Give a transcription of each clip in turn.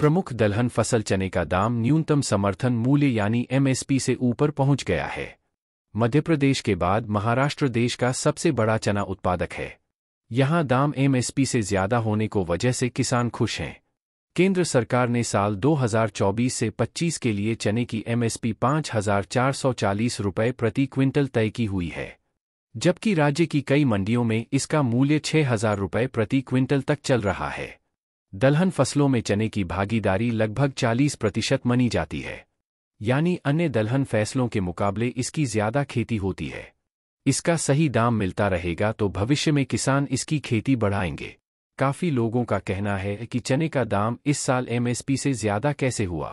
प्रमुख दलहन फसल चने का दाम न्यूनतम समर्थन मूल्य यानी एमएसपी से ऊपर पहुंच गया है मध्य प्रदेश के बाद महाराष्ट्र देश का सबसे बड़ा चना उत्पादक है यहां दाम एमएसपी से ज्यादा होने को वजह से किसान खुश हैं केंद्र सरकार ने साल 2024 से 25 के लिए चने की एमएसपी 5,440 रुपये प्रति क्विंटल तय की हुई है जबकि राज्य की कई मंडियों में इसका मूल्य छह रुपये प्रति क्विंटल तक चल रहा है दलहन फसलों में चने की भागीदारी लगभग 40 प्रतिशत मनी जाती है यानी अन्य दलहन फैसलों के मुकाबले इसकी ज्यादा खेती होती है इसका सही दाम मिलता रहेगा तो भविष्य में किसान इसकी खेती बढ़ाएंगे काफी लोगों का कहना है कि चने का दाम इस साल एमएसपी से ज्यादा कैसे हुआ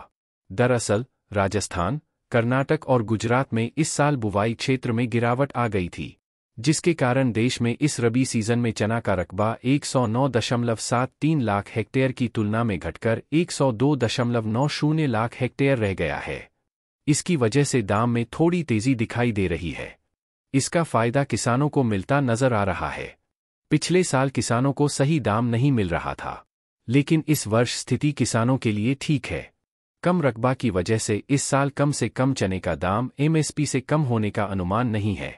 दरअसल राजस्थान कर्नाटक और गुजरात में इस साल बुवाई क्षेत्र में गिरावट आ गई थी जिसके कारण देश में इस रबी सीजन में चना का रकबा 109.73 लाख हेक्टेयर की तुलना में घटकर 102.90 लाख हेक्टेयर रह गया है इसकी वजह से दाम में थोड़ी तेजी दिखाई दे रही है इसका फायदा किसानों को मिलता नजर आ रहा है पिछले साल किसानों को सही दाम नहीं मिल रहा था लेकिन इस वर्ष स्थिति किसानों के लिए ठीक है कम रकबा की वजह से इस साल कम से कम चने का दाम एमएसपी से कम होने का अनुमान नहीं है